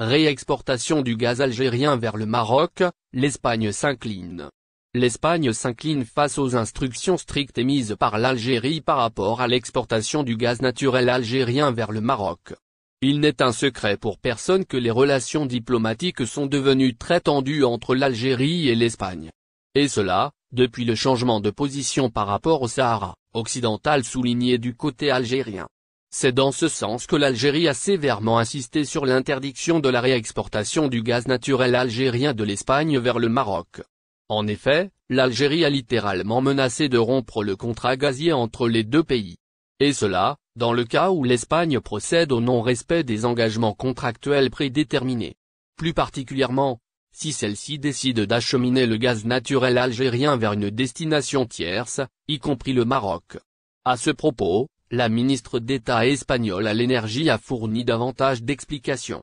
Réexportation du gaz algérien vers le Maroc, l'Espagne s'incline. L'Espagne s'incline face aux instructions strictes émises par l'Algérie par rapport à l'exportation du gaz naturel algérien vers le Maroc. Il n'est un secret pour personne que les relations diplomatiques sont devenues très tendues entre l'Algérie et l'Espagne. Et cela, depuis le changement de position par rapport au Sahara occidental souligné du côté algérien. C'est dans ce sens que l'Algérie a sévèrement insisté sur l'interdiction de la réexportation du gaz naturel algérien de l'Espagne vers le Maroc. En effet, l'Algérie a littéralement menacé de rompre le contrat gazier entre les deux pays. Et cela, dans le cas où l'Espagne procède au non-respect des engagements contractuels prédéterminés. Plus particulièrement, si celle-ci décide d'acheminer le gaz naturel algérien vers une destination tierce, y compris le Maroc. À ce propos, la ministre d'État espagnole à l'énergie a fourni davantage d'explications.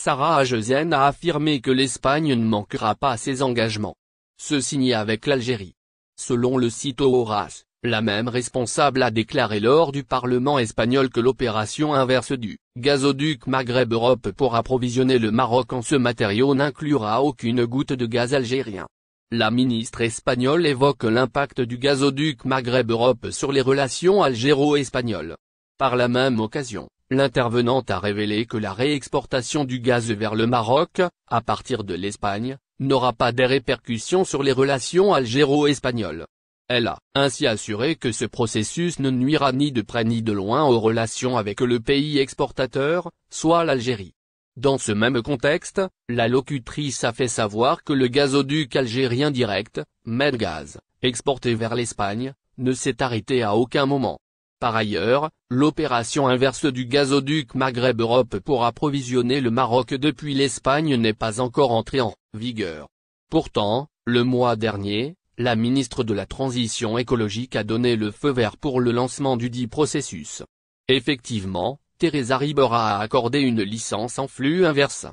Sarah Ajezen a affirmé que l'Espagne ne manquera pas à ses engagements. Ce signé avec l'Algérie. Selon le site Horace, la même responsable a déclaré lors du Parlement espagnol que l'opération inverse du gazoduc Maghreb-Europe pour approvisionner le Maroc en ce matériau n'inclura aucune goutte de gaz algérien. La ministre espagnole évoque l'impact du gazoduc Maghreb-Europe sur les relations algéro-espagnoles. Par la même occasion, l'intervenante a révélé que la réexportation du gaz vers le Maroc, à partir de l'Espagne, n'aura pas des répercussions sur les relations algéro-espagnoles. Elle a ainsi assuré que ce processus ne nuira ni de près ni de loin aux relations avec le pays exportateur, soit l'Algérie. Dans ce même contexte, la locutrice a fait savoir que le gazoduc algérien direct, Medgaz, exporté vers l'Espagne, ne s'est arrêté à aucun moment. Par ailleurs, l'opération inverse du gazoduc Maghreb-Europe pour approvisionner le Maroc depuis l'Espagne n'est pas encore entrée en vigueur. Pourtant, le mois dernier, la ministre de la Transition écologique a donné le feu vert pour le lancement du dit processus. Effectivement, Teresa Ribera a accordé une licence en flux inverse.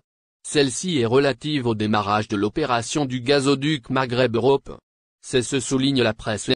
Celle-ci est relative au démarrage de l'opération du gazoduc Maghreb Europe. C'est ce souligne la presse